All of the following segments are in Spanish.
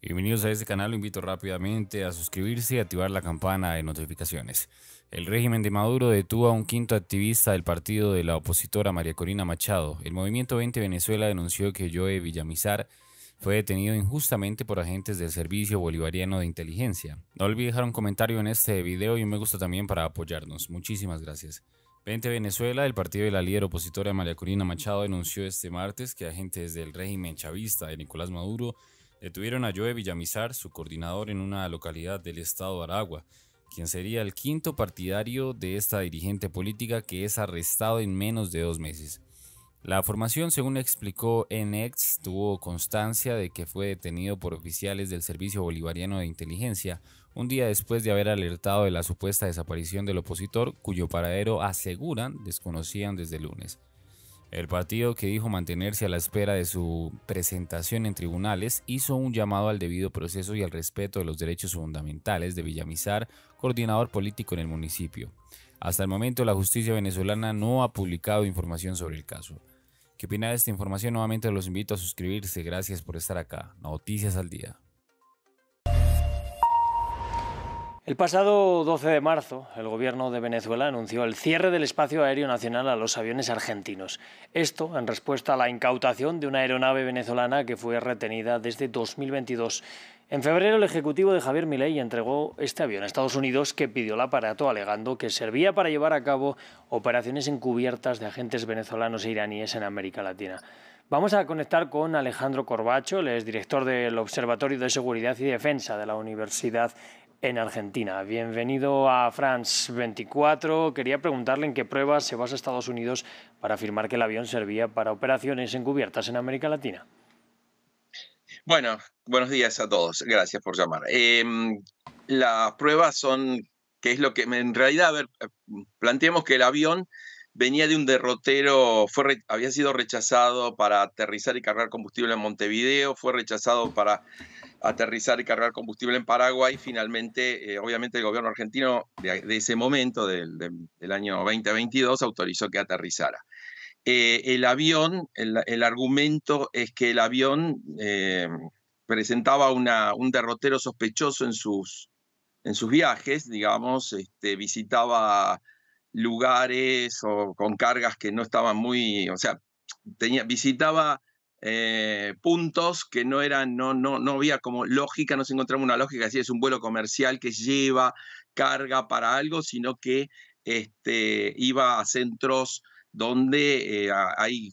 Bienvenidos a este canal, lo invito rápidamente a suscribirse y activar la campana de notificaciones. El régimen de Maduro detuvo a un quinto activista del partido de la opositora María Corina Machado. El Movimiento 20 Venezuela denunció que Joe Villamizar fue detenido injustamente por agentes del Servicio Bolivariano de Inteligencia. No olvides dejar un comentario en este video y un me gusta también para apoyarnos. Muchísimas gracias. 20 Venezuela, el partido de la líder opositora María Corina Machado denunció este martes que agentes del régimen chavista de Nicolás Maduro Detuvieron a Joe Villamizar, su coordinador en una localidad del estado de Aragua, quien sería el quinto partidario de esta dirigente política que es arrestado en menos de dos meses. La formación, según explicó NX, tuvo constancia de que fue detenido por oficiales del Servicio Bolivariano de Inteligencia un día después de haber alertado de la supuesta desaparición del opositor, cuyo paradero aseguran desconocían desde lunes. El partido que dijo mantenerse a la espera de su presentación en tribunales hizo un llamado al debido proceso y al respeto de los derechos fundamentales de Villamizar, coordinador político en el municipio. Hasta el momento la justicia venezolana no ha publicado información sobre el caso. ¿Qué opina de esta información? Nuevamente los invito a suscribirse. Gracias por estar acá. Noticias al día. El pasado 12 de marzo, el gobierno de Venezuela anunció el cierre del espacio aéreo nacional a los aviones argentinos. Esto en respuesta a la incautación de una aeronave venezolana que fue retenida desde 2022. En febrero, el ejecutivo de Javier Milei entregó este avión a Estados Unidos, que pidió el aparato alegando que servía para llevar a cabo operaciones encubiertas de agentes venezolanos e iraníes en América Latina. Vamos a conectar con Alejandro Corbacho, el director del Observatorio de Seguridad y Defensa de la Universidad en Argentina. Bienvenido a France 24. Quería preguntarle en qué pruebas se basa Estados Unidos para afirmar que el avión servía para operaciones encubiertas en América Latina. Bueno, buenos días a todos. Gracias por llamar. Em, las pruebas son, que es lo que en realidad, a ver, eh, que el avión venía de un derrotero, fue, había sido rechazado para aterrizar y cargar combustible en Montevideo, fue rechazado para aterrizar y cargar combustible en Paraguay. Finalmente, eh, obviamente, el gobierno argentino de, ese momento, del, año 2022, autorizó que aterrizara. Eh, el avión, el, argumento es que el avión eh, presentaba un derrotero sospechoso en sus, en sus viajes, digamos, este, visitaba lugares o con cargas que no estaban muy, o sea, tenía, visitaba eh, puntos que no eran, no, no, no había como lógica, no se encontraba una lógica, así es un vuelo comercial que lleva carga para algo, sino que este, iba a centros donde eh,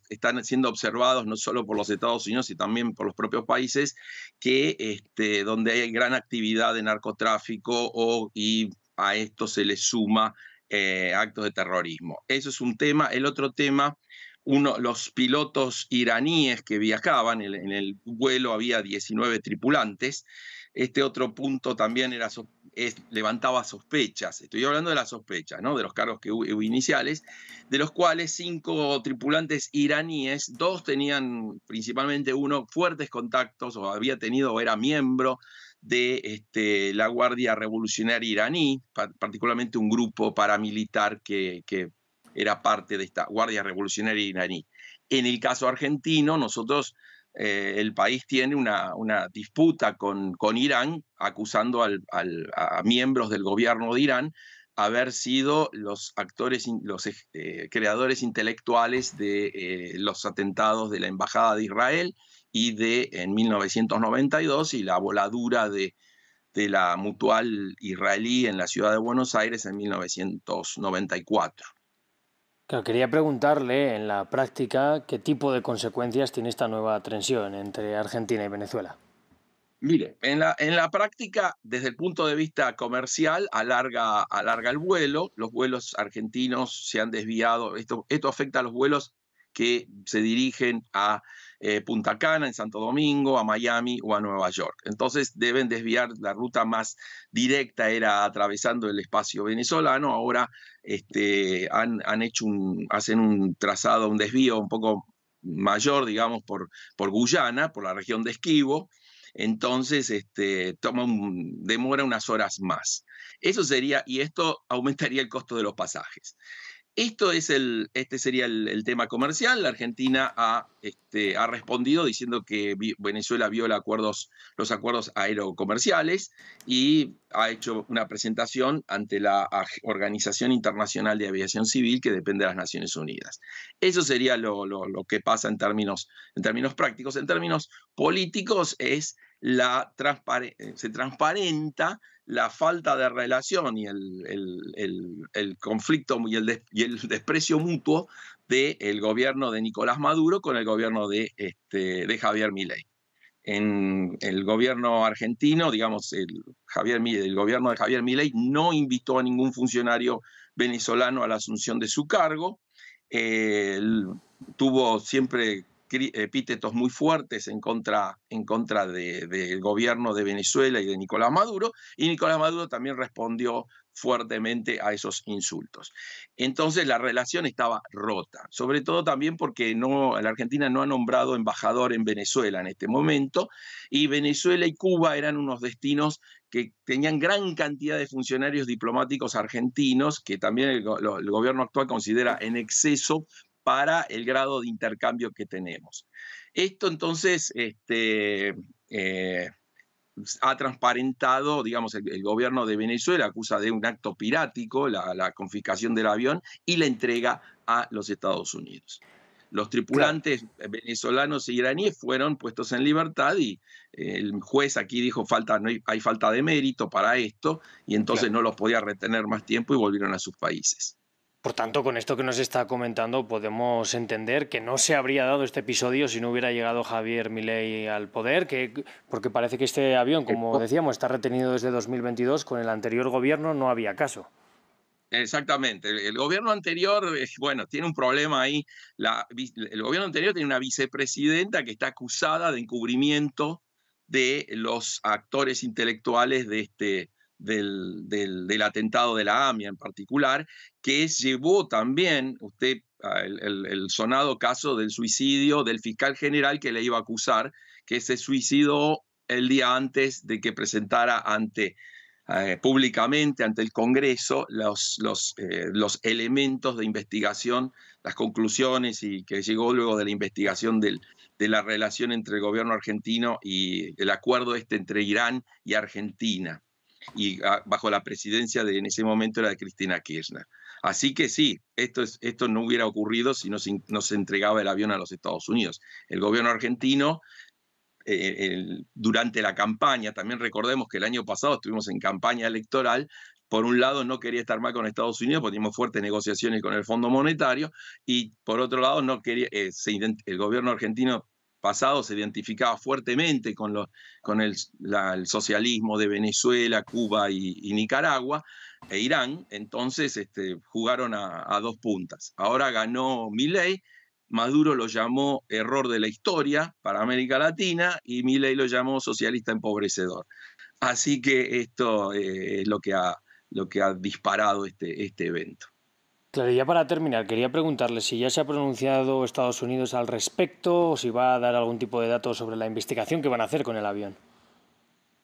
están siendo observados no solo por los Estados Unidos, sino también por los propios países, que este, donde hay gran actividad de narcotráfico o, y a esto se le suma eh, actos de terrorismo. Eso es un tema. El otro tema los pilotos iraníes que viajaban, en, el vuelo había 19 tripulantes. Este otro punto también era, levantaba sospechas, estoy hablando de las sospechas, ¿no? de los cargos que hubo iniciales, de los cuales cinco tripulantes iraníes, dos tenían principalmente uno fuertes contactos o había tenido o era miembro de este, la Guardia Revolucionaria iraní, particularmente un grupo paramilitar que, que era parte de esta Guardia Revolucionaria iraní. En el caso argentino, nosotros, eh, el país tiene una, disputa con, con, Irán, acusando a miembros del gobierno de Irán haber sido los actores, los eh, creadores intelectuales de eh, los atentados de la Embajada de Israel y de, en 1992, y la voladura de, de la mutual israelí en la ciudad de Buenos Aires en 1994 quería preguntarle en la práctica qué tipo de consecuencias tiene esta nueva tensión entre Argentina y Venezuela. Mire, en la, en la práctica, desde el punto de vista comercial, alarga, alarga el vuelo. Los vuelos argentinos se han desviado. Esto, esto afecta a los vuelos que se dirigen a eh, Punta Cana, en Santo Domingo, a Miami o a Nueva York. Entonces deben desviar la ruta más directa, era atravesando el espacio venezolano, ahora este, han, hecho un, hacen un trazado, un desvío un poco mayor, digamos, por, por Guyana, por la región de Esquivo, entonces este, toma demora unas horas más. Eso sería, y esto aumentaría el costo de los pasajes. Esto es el, este sería el, tema comercial. La Argentina ha, este, ha, respondido diciendo que Venezuela viola acuerdos, los acuerdos aerocomerciales y ha hecho una presentación ante la Organización Internacional de Aviación Civil que depende de las Naciones Unidas. Eso sería lo, que pasa en términos, en términos prácticos. En términos políticos es eh, se transparenta la falta de relación y el, conflicto y el, desprecio mutuo del gobierno de Nicolás Maduro con el gobierno de, este, Javier Milei. En el gobierno argentino, digamos, el, el gobierno de Javier Milei no invitó a ningún funcionario venezolano a la asunción de su cargo. tuvo siempre epítetos muy fuertes en contra, en contra del gobierno de Venezuela y de Nicolás Maduro, y Nicolás Maduro también respondió fuertemente a esos insultos. Entonces la relación estaba rota, sobre todo también porque no, la Argentina no ha nombrado embajador en Venezuela en este momento, y Venezuela y Cuba eran unos destinos que tenían gran cantidad de funcionarios diplomáticos argentinos, que también el gobierno actual considera en exceso para el grado de intercambio que tenemos. Esto entonces este, eh, ha transparentado, digamos, el, gobierno de Venezuela acusa de un acto pirático la, confiscación del avión y la entrega a los Estados Unidos. Los tripulantes venezolanos e iraníes fueron puestos en libertad y eh, el juez aquí dijo falta, no hay, falta de mérito para esto y entonces no los podía retener más tiempo y volvieron a sus países. Por tanto, con esto que nos está comentando podemos entender que no se habría dado este episodio si no hubiera llegado Javier Milei al poder, que, porque parece que este avión, como decíamos, está retenido desde 2022, con el anterior gobierno no había caso. Exactamente. El, gobierno anterior, eh, bueno, tiene un problema ahí. el gobierno anterior tiene una vicepresidenta que está acusada de encubrimiento de los actores intelectuales de este, del, atentado de la AMIA en particular, que llevó también, usted, el, sonado caso del suicidio del fiscal general que le iba a acusar, que se suicidó el día antes de que presentara ante eh, públicamente ante el Congreso eh, los, elementos de investigación, las conclusiones y que llegó luego de la investigación de la relación entre el gobierno argentino y el acuerdo este entre Irán y Argentina y ah, bajo la presidencia de en ese momento era de Cristina Kirchner. Así que sí, esto, es, esto no hubiera ocurrido si no se, entregaba el avión a los Estados Unidos. El gobierno argentino eh, durante la campaña, también recordemos que el año pasado estuvimos en campaña electoral, por un lado no quería estar mal con Estados Unidos, poníamos fuertes negociaciones con el Fondo Monetario, y por otro lado no quería, eh, el gobierno argentino pasado se identificaba fuertemente con, el, socialismo de Venezuela, Cuba y, Nicaragua e Irán, entonces este, jugaron a, dos puntas. Ahora ganó Milley, Maduro lo llamó error de la historia para América Latina y Milley lo llamó socialista empobrecedor. Así que esto eh, es lo que ha, disparado este, este evento. Claro, ya para terminar, quería preguntarle si ya se ha pronunciado Estados Unidos al respecto o si va a dar algún tipo de datos sobre la investigación que van a hacer con el avión.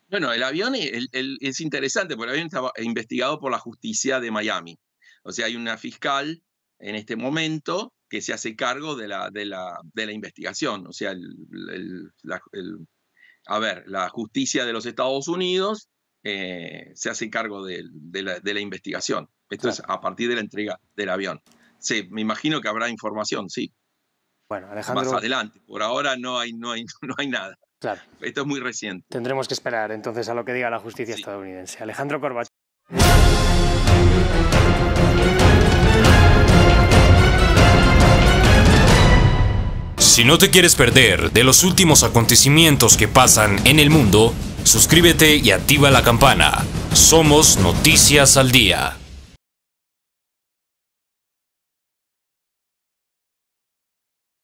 Bueno, el avión es interesante porque el avión está investigado por la justicia de Miami. O sea, hay una fiscal en este momento que se hace cargo de la, investigación. O sea, a ver, la justicia de los Estados Unidos eh, se hace cargo la, de la investigación. Esto es a partir de la entrega del avión. Sí, me imagino que habrá información, sí. Bueno, Alejandro. Más adelante. Por ahora no hay, no no hay nada. Claro. Esto es muy reciente. Tendremos que esperar entonces a lo que diga la justicia estadounidense. Alejandro Corbach. Si no te quieres perder de los últimos acontecimientos que pasan en el mundo, suscríbete y activa la campana. Somos Noticias al Día.